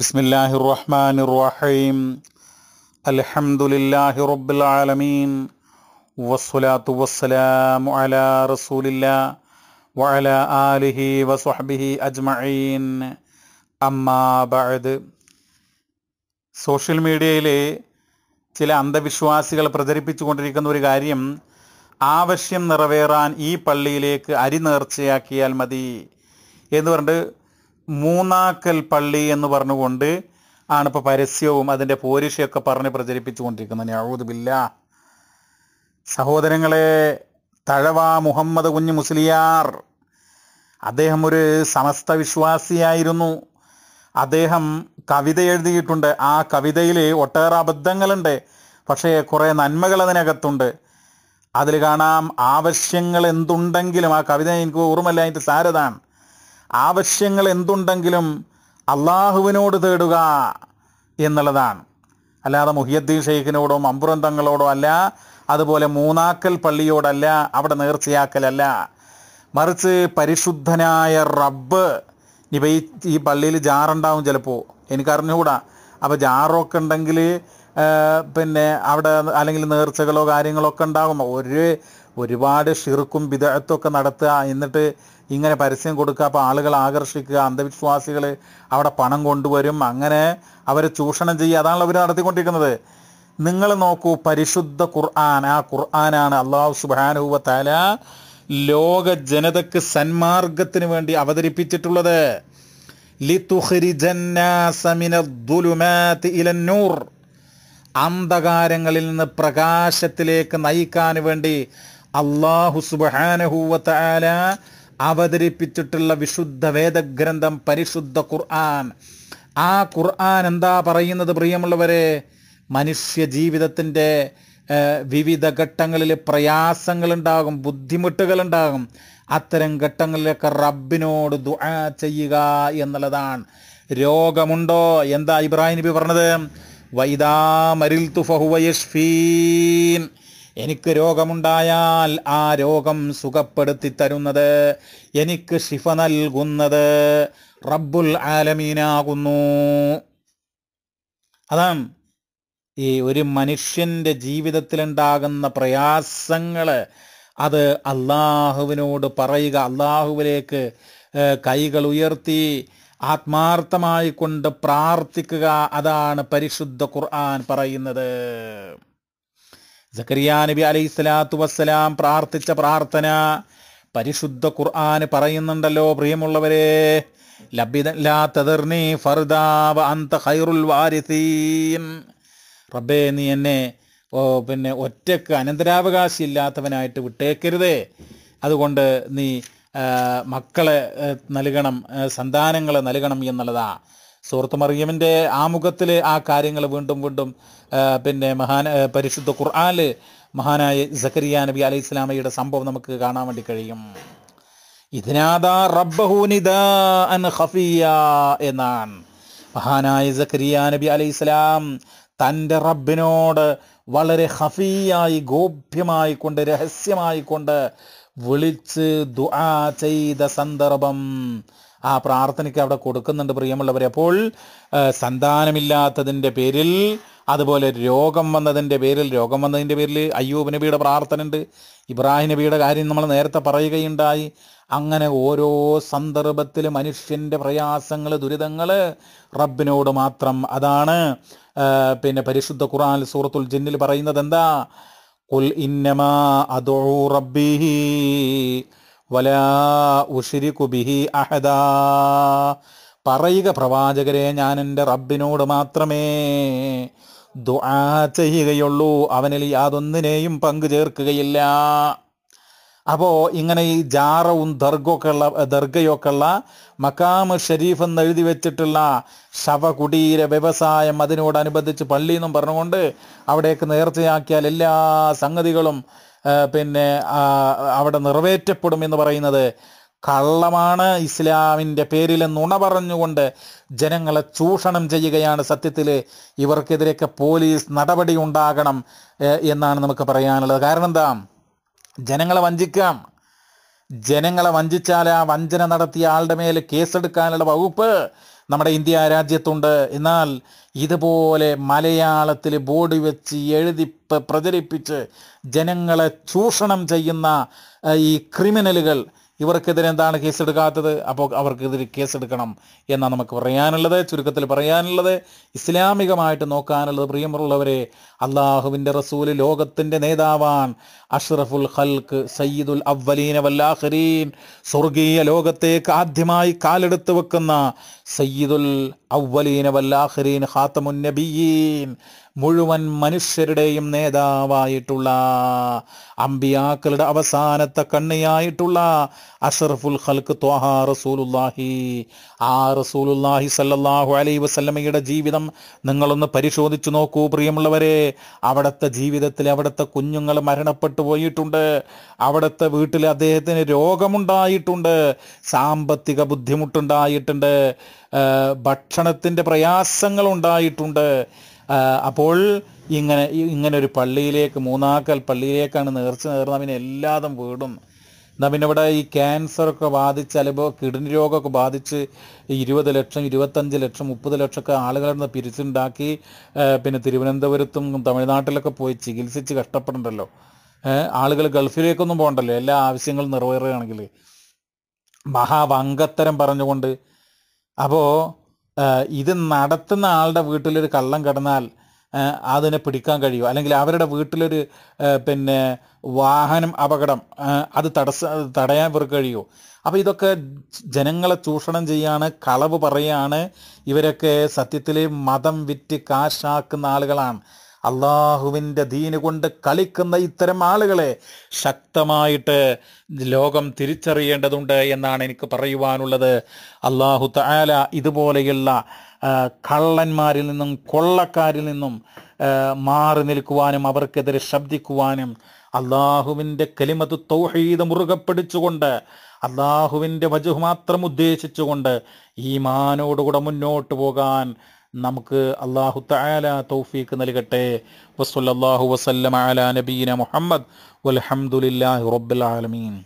ബിസ്മില്ലാഹി റഹ്മാൻ റഹീം അലഹമുല്ലാഹി റബ്ബുൽ ആലമീൻ വസ്സലാത്തു വസ്സലാമു അലാ റസൂലില്ലാ വഅല ആലിഹി വസ്വഹ്ബിഹി അജ്മഈൻ അമ്മാ സോഷ്യൽ മീഡിയയിലെ ചില അന്ധവിശ്വാസികൾ കൊണ്ടിരിക്കുന്ന ഒരു കാര്യം ആവശ്യം നിറവേറാൻ ഈ പള്ളിയിലേക്ക് അരി നേർച്ചയാക്കിയാൽ മതി എന്ന് പറഞ്ഞിട്ട് മൂന്നാക്കൽ പള്ളി എന്ന് പറഞ്ഞുകൊണ്ട് ആണ് ഇപ്പോൾ പരസ്യവും അതിൻ്റെ പോരിഷയൊക്കെ പറഞ്ഞ് പ്രചരിപ്പിച്ചുകൊണ്ടിരിക്കുന്നത് ഞാവൂതുമില്ല സഹോദരങ്ങളെ തഴവ മുഹമ്മദ് കുഞ്ഞ് മുസ്ലിയാർ അദ്ദേഹം ഒരു സമസ്ത വിശ്വാസിയായിരുന്നു അദ്ദേഹം കവിത എഴുതിയിട്ടുണ്ട് ആ കവിതയിൽ ഒട്ടേറെ അബദ്ധങ്ങളുണ്ട് പക്ഷേ കുറേ നന്മകൾ അതിനകത്തുണ്ട് അതിൽ കാണാം ആവശ്യങ്ങൾ എന്തുണ്ടെങ്കിലും ആ കവിത എനിക്ക് അതിൻ്റെ സാരതാണ് ആവശ്യങ്ങൾ എന്തുണ്ടെങ്കിലും അള്ളാഹുവിനോട് തേടുക എന്നുള്ളതാണ് അല്ലാതെ മുഹിയദ്ദീൻ ഷെയ്ഖിനോടോ അമ്പുരന്തങ്ങളോടോ തങ്ങളോടോ അല്ല അതുപോലെ മൂന്നാക്കൽ പള്ളിയോടല്ല അവിടെ നേർച്ചയാക്കലല്ല മറിച്ച് പരിശുദ്ധനായ റബ്ബ് ഇപ്പം ഈ ഈ പള്ളിയിൽ ജാറുണ്ടാവും ചിലപ്പോൾ എനിക്കറിഞ്ഞുകൂടാ അപ്പോൾ ജാറൊക്കെ ഉണ്ടെങ്കിൽ പിന്നെ അവിടെ അല്ലെങ്കിൽ നേർച്ചകളോ കാര്യങ്ങളോ ഒക്കെ ഉണ്ടാകും ഒരു ഒരുപാട് ഷിർക്കും വിദഗ്ധത്തൊക്കെ നടത്തുക എന്നിട്ട് ഇങ്ങനെ പരസ്യം കൊടുക്കുക അപ്പോൾ ആളുകൾ ആകർഷിക്കുക അന്ധവിശ്വാസികൾ അവിടെ പണം കൊണ്ടുവരും അങ്ങനെ അവരെ ചൂഷണം ചെയ്യുക അതാണല്ലോ അവർ നടത്തിക്കൊണ്ടിരിക്കുന്നത് നിങ്ങൾ നോക്കൂ പരിശുദ്ധ ഖുർആൻ ആ ഖുർആനാണ് അള്ളാഹു സുബാനുവ തല ലോക ജനതക്ക് സന്മാർഗത്തിന് വേണ്ടി അവതരിപ്പിച്ചിട്ടുള്ളത് അന്ധകാരങ്ങളിൽ നിന്ന് പ്രകാശത്തിലേക്ക് നയിക്കാൻ വേണ്ടി അള്ളാഹു ആല അവതരിപ്പിച്ചിട്ടുള്ള വിശുദ്ധ വേദഗ്രന്ഥം പരിശുദ്ധ ഖുർആൻ ആ ഖുർആൻ എന്താ പറയുന്നത് പ്രിയമുള്ളവരെ മനുഷ്യ ജീവിതത്തിൻ്റെ വിവിധ ഘട്ടങ്ങളിൽ പ്രയാസങ്ങളുണ്ടാകും ബുദ്ധിമുട്ടുകളുണ്ടാകും അത്തരം ഘട്ടങ്ങളിലൊക്കെ റബ്ബിനോട് ദുആ ചെയ്യുക എന്നുള്ളതാണ് രോഗമുണ്ടോ എന്താ ഇബ്രാഹിം നബി പറഞ്ഞത് വൈദാ മരിൽ തുഫഹുവയഷ്ഫീൻ എനിക്ക് രോഗമുണ്ടായാൽ ആ രോഗം സുഖപ്പെടുത്തി തരുന്നത് എനിക്ക് ശിഫ നൽകുന്നത് റബ്ബുൽ ആലമീനാകുന്നു അതാണ് ഈ ഒരു മനുഷ്യൻ്റെ ജീവിതത്തിലുണ്ടാകുന്ന പ്രയാസങ്ങൾ അത് അള്ളാഹുവിനോട് പറയുക അള്ളാഹുവിലേക്ക് കൈകൾ ഉയർത്തി ആത്മാർത്ഥമായി കൊണ്ട് പ്രാർത്ഥിക്കുക അതാണ് പരിശുദ്ധ ഖുർആൻ പറയുന്നത് സക്കരിയാ നബി അലൈഹി സ്വലാത്തു വസ്സലാം പ്രാർത്ഥിച്ച പ്രാർത്ഥന പരിശുദ്ധ ഖുർആൻ പറയുന്നുണ്ടല്ലോ പ്രിയമുള്ളവരെ ലബ്ബിതല്ലാത്തതിർണി ഖൈറുൽ റബ്ബേ നീ എന്നെ ഓ പിന്നെ ഒറ്റക്ക് അനന്തരാവകാശി ഇല്ലാത്തവനായിട്ട് വിട്ടേക്കരുതേ അതുകൊണ്ട് നീ മക്കളെ നൽകണം സന്താനങ്ങളെ നൽകണം എന്നുള്ളതാ സുഹൃത്ത് മറിയമിൻ്റെ ആമുഖത്തിലെ ആ കാര്യങ്ങൾ വീണ്ടും വീണ്ടും പിന്നെ മഹാന പരിശുദ്ധ ഖുർആാല് മഹാനായ സക്കരിയ നബി അലൈഹി ഇസ്ലാമയുടെ സംഭവം നമുക്ക് കാണാൻ വേണ്ടി കഴിയും ഇതിനാദാ ഖഫിയ എന്നാണ് മഹാനായ സക്കരിയ നബി അലൈഹി ഇസ്ലാം തൻ്റെ റബ്ബിനോട് വളരെ ഹഫിയായി ഗോപ്യമായി കൊണ്ട് രഹസ്യമായി കൊണ്ട് വിളിച്ച് ദുആ ചെയ്ത സന്ദർഭം ആ പ്രാർത്ഥനയ്ക്ക് അവിടെ കൊടുക്കുന്നുണ്ട് പ്രിയമുള്ളവർ അപ്പോൾ സന്താനമില്ലാത്തതിൻ്റെ പേരിൽ അതുപോലെ രോഗം വന്നതിൻ്റെ പേരിൽ രോഗം വന്നതിൻ്റെ പേരിൽ അയ്യൂബ് നബിയുടെ പ്രാർത്ഥന ഉണ്ട് ഇബ്രാഹിം നബിയുടെ കാര്യം നമ്മൾ നേരത്തെ പറയുകയുണ്ടായി അങ്ങനെ ഓരോ സന്ദർഭത്തിൽ മനുഷ്യൻ്റെ പ്രയാസങ്ങൾ ദുരിതങ്ങൾ റബ്ബിനോട് മാത്രം അതാണ് പിന്നെ പരിശുദ്ധ ഖുറാൻ സൂറത്തുൽ ജിന്നിൽ പറയുന്നത് എന്താ കുൽ ഇന്നമാ അതോ റബ്ബി വലാ ഉഷിരി കുബിഹി അഹദാ പറയുക പ്രവാചകരെ ഞാൻ എൻ്റെ റബ്ബിനോട് മാത്രമേ ദുആ ചെയ്യുകയുള്ളൂ അവനിൽ യാതൊന്നിനെയും പങ്കു ചേർക്കുകയില്ല അപ്പോൾ ഇങ്ങനെ ഈ ജാറവും ദർഗൊക്കെ ഉള്ള ദർഗയൊക്കെ ഉള്ള മക്കാമ് ഷരീഫ് എന്ന് എഴുതി വെച്ചിട്ടുള്ള ശവകുടീര വ്യവസായം അതിനോടനുബന്ധിച്ച് പള്ളി എന്നും പറഞ്ഞുകൊണ്ട് അവിടേക്ക് നേർച്ചയാക്കിയാൽ എല്ലാ സംഗതികളും പിന്നെ അവിടെ നിറവേറ്റപ്പെടും എന്ന് പറയുന്നത് കള്ളമാണ് ഇസ്ലാമിൻ്റെ പേരിൽ നുണ പറഞ്ഞുകൊണ്ട് ജനങ്ങളെ ചൂഷണം ചെയ്യുകയാണ് സത്യത്തിൽ ഇവർക്കെതിരെയൊക്കെ പോലീസ് നടപടി ഉണ്ടാകണം എന്നാണ് നമുക്ക് പറയാനുള്ളത് കാരണം എന്താ ജനങ്ങളെ വഞ്ചിക്കാം ജനങ്ങളെ വഞ്ചിച്ചാൽ ആ വഞ്ചന നടത്തിയ ആളുടെ മേൽ കേസെടുക്കാനുള്ള വകുപ്പ് നമ്മുടെ ഇന്ത്യ രാജ്യത്തുണ്ട് എന്നാൽ ഇതുപോലെ മലയാളത്തിൽ ബോർഡ് വെച്ച് എഴുതി പ്രചരിപ്പിച്ച് ജനങ്ങളെ ചൂഷണം ചെയ്യുന്ന ഈ ക്രിമിനലുകൾ ഇവർക്കെതിരെ എന്താണ് കേസെടുക്കാത്തത് അപ്പോൾ അവർക്കെതിരെ കേസെടുക്കണം എന്നാണ് നമുക്ക് പറയാനുള്ളത് ചുരുക്കത്തിൽ പറയാനുള്ളത് ഇസ്ലാമികമായിട്ട് നോക്കാനുള്ളത് പ്രിയമുള്ളവരെ അള്ളാഹുവിൻ്റെ റസൂൽ ലോകത്തിൻ്റെ നേതാവാൻ അഷ്റഫുൽ ഹൽക്ക് സയ്യിദുൽ അവലീൻ വല്ലാഹരീൻ സ്വർഗീയ ലോകത്തേക്ക് ആദ്യമായി കാലെടുത്ത് വെക്കുന്ന സയ്യിദുൽ അവലീൻ വല്ലാഹരീൻ ഹാത്തമുൻ മുഴുവൻ മനുഷ്യരുടെയും നേതാവായിട്ടുള്ള അമ്പിയാക്കളുടെ അവസാനത്തെ കണ്ണിയായിട്ടുള്ള അഷറഫുൽ ഖൽക്ക് ത്വഹാ റസൂലുല്ലാഹി ആ റസൂലുല്ലാഹി സല്ലാഹു അലൈ വസല്ലമയുടെ ജീവിതം നിങ്ങളൊന്ന് പരിശോധിച്ചു നോക്കൂ പ്രിയമുള്ളവരെ അവിടുത്തെ ജീവിതത്തിൽ അവിടുത്തെ കുഞ്ഞുങ്ങൾ മരണപ്പെട്ടു പോയിട്ടുണ്ട് അവിടുത്തെ വീട്ടിൽ അദ്ദേഹത്തിന് രോഗമുണ്ടായിട്ടുണ്ട് സാമ്പത്തിക ബുദ്ധിമുട്ടുണ്ടായിട്ടുണ്ട് ഭക്ഷണത്തിൻ്റെ പ്രയാസങ്ങൾ ഉണ്ടായിട്ടുണ്ട് അപ്പോൾ ഇങ്ങനെ ഇങ്ങനെ ഒരു പള്ളിയിലേക്ക് മൂന്നാക്കൽ പള്ളിയിലേക്കാണ് നേർച്ച നേർന്ന പിന്നെ എല്ലാതും വീടും എന്നാൽ പിന്നെ ഇവിടെ ഈ ക്യാൻസറൊക്കെ ബാധിച്ച് അല്ലെങ്കിൽ കിഡ്നി രോഗമൊക്കെ ബാധിച്ച് ഇരുപത് ലക്ഷം ഇരുപത്തഞ്ച് ലക്ഷം മുപ്പത് ലക്ഷമൊക്കെ ആളുകളുടെ പിരിച്ചുണ്ടാക്കി പിന്നെ തിരുവനന്തപുരത്തും തമിഴ്നാട്ടിലൊക്കെ പോയി ചികിത്സിച്ച് കഷ്ടപ്പെടണ്ടല്ലോ ആളുകൾ ഗൾഫിലേക്കൊന്നും പോകണ്ടല്ലോ എല്ലാ ആവശ്യങ്ങളും നിറവേറുകയാണെങ്കിൽ മഹാവങ്കത്തരം പറഞ്ഞുകൊണ്ട് അപ്പോൾ ഇത് നടത്തുന്ന ആളുടെ വീട്ടിലൊരു കള്ളം കടന്നാൽ അതിനെ പിടിക്കാൻ കഴിയുമോ അല്ലെങ്കിൽ അവരുടെ വീട്ടിലൊരു പിന്നെ വാഹനം അപകടം അത് തടസ്സ തടയാൻ ഇവർക്ക് കഴിയുമോ അപ്പോൾ ഇതൊക്കെ ജനങ്ങളെ ചൂഷണം ചെയ്യാണ് കളവ് പറയാണ് ഇവരൊക്കെ സത്യത്തിൽ മതം വിറ്റ് കാശാക്കുന്ന ആളുകളാണ് അള്ളാഹുവിൻ്റെ ദീന് കൊണ്ട് കളിക്കുന്ന ഇത്തരം ആളുകളെ ശക്തമായിട്ട് ലോകം തിരിച്ചറിയേണ്ടതുണ്ട് എന്നാണ് എനിക്ക് പറയുവാനുള്ളത് അള്ളാഹു താല ഇതുപോലെയുള്ള കള്ളന്മാരിൽ നിന്നും കൊള്ളക്കാരിൽ നിന്നും മാറി നിൽക്കുവാനും അവർക്കെതിരെ ശബ്ദിക്കുവാനും അള്ളാഹുവിൻ്റെ കലിമത് തൗഹീദ് മുറുകെ പിടിച്ചുകൊണ്ട് അള്ളാഹുവിൻ്റെ വജു മാത്രം ഉദ്ദേശിച്ചുകൊണ്ട് ഈ മാനോടുകൂടെ മുന്നോട്ട് പോകാൻ നമുക്ക് അള്ളാഹു തആല തൗഫീക്ക് നൽകട്ടെ വസല്ലല്ലാഹു വസല്ലമ അലാ നബീന മുഹമ്മദ് വൽഹംദുലില്ലാഹി റബ്ബിൽ ആലമീൻ